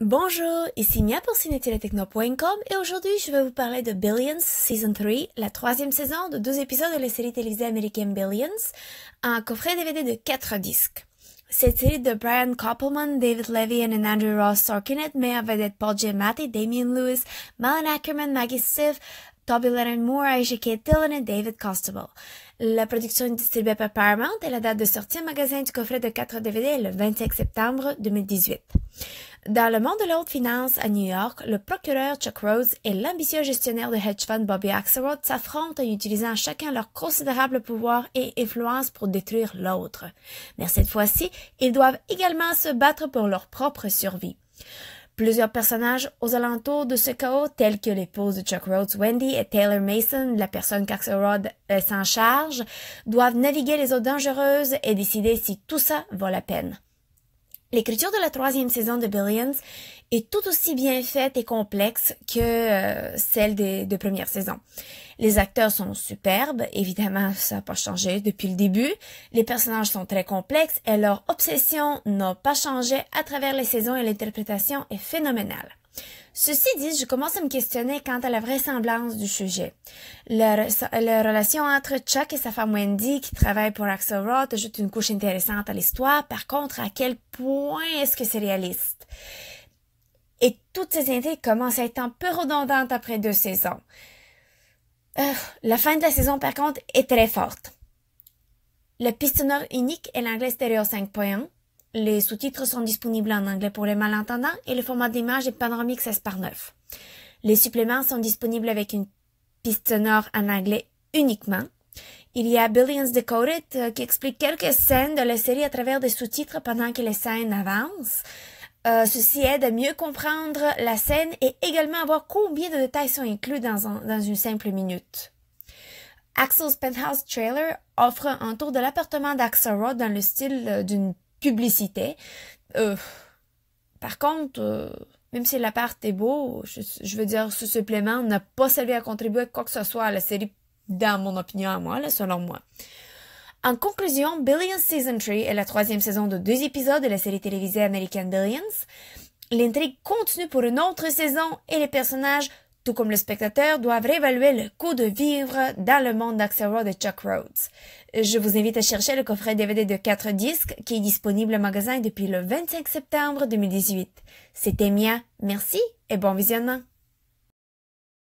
Bonjour, ici Mia pour cinétélé et aujourd'hui je vais vous parler de Billions Season 3, la troisième saison de deux épisodes de la série télévisée américaine Billions, un coffret DVD de quatre disques. Cette série de Brian Koppelman, David Levy et Andrew Ross Sorkinet met en vedette Paul Giamatti, Damien Lewis, Malin Ackerman, Maggie Stiff, Toby Lennon Moore a échiqué Dylan et David Constable. La production est distribuée par Paramount et la date de sortie en magasin du coffret de 4 DVD est le 25 septembre 2018. Dans le monde de l'autre finance à New York, le procureur Chuck Rose et l'ambitieux gestionnaire de hedge fund Bobby Axelrod s'affrontent en utilisant chacun leur considérable pouvoir et influence pour détruire l'autre. Mais cette fois-ci, ils doivent également se battre pour leur propre survie. Plusieurs personnages aux alentours de ce chaos, tels que l'épouse de Chuck Rhodes, Wendy, et Taylor Mason, la personne qu'Axelrod euh, s'en charge, doivent naviguer les eaux dangereuses et décider si tout ça vaut la peine. L'écriture de la troisième saison de Billions est tout aussi bien faite et complexe que euh, celle des, deux premières saisons. Les acteurs sont superbes, évidemment, ça n'a pas changé depuis le début. Les personnages sont très complexes et leur obsession n'a pas changé à travers les saisons et l'interprétation est phénoménale. Ceci dit, je commence à me questionner quant à la vraisemblance du sujet. La, relation entre Chuck et sa femme Wendy, qui travaille pour Axelrod, ajoute une couche intéressante à l'histoire. Par contre, à quel point est-ce que c'est réaliste? Et toutes ces idées commencent à être un peu redondantes après deux saisons. Euh, la fin de la saison, par contre, est très forte. Le sonore unique est l'anglais stéréo 5.1. Les sous-titres sont disponibles en anglais pour les malentendants et le format d'image est panoramique 16 par 9. Les suppléments sont disponibles avec une piste sonore en anglais uniquement. Il y a Billions Decoded euh, qui explique quelques scènes de la série à travers des sous-titres pendant que les scènes avancent. Euh, ceci aide à mieux comprendre la scène et également à voir combien de détails sont inclus dans, une simple minute. Axel's Penthouse Trailer offre un tour de l'appartement d'Axelrod dans le style euh, d'une publicité. Euh, par contre, même si l'appart est beau, je, veux dire, ce supplément n'a pas servi à contribuer quoi que ce soit à la série, dans mon opinion à moi, selon moi. En conclusion, Billions Season 3 est la troisième saison de deux épisodes de la série télévisée américaine Billions. L'intrigue continue pour une autre saison et les personnages, tout comme le spectateur, doivent réévaluer le coût de vivre dans le monde d'Axelrod et Chuck Rhodes. Je vous invite à chercher le coffret DVD de quatre disques qui est disponible au magasin depuis le 25 septembre 2018. C'était Mia, merci et bon visionnement.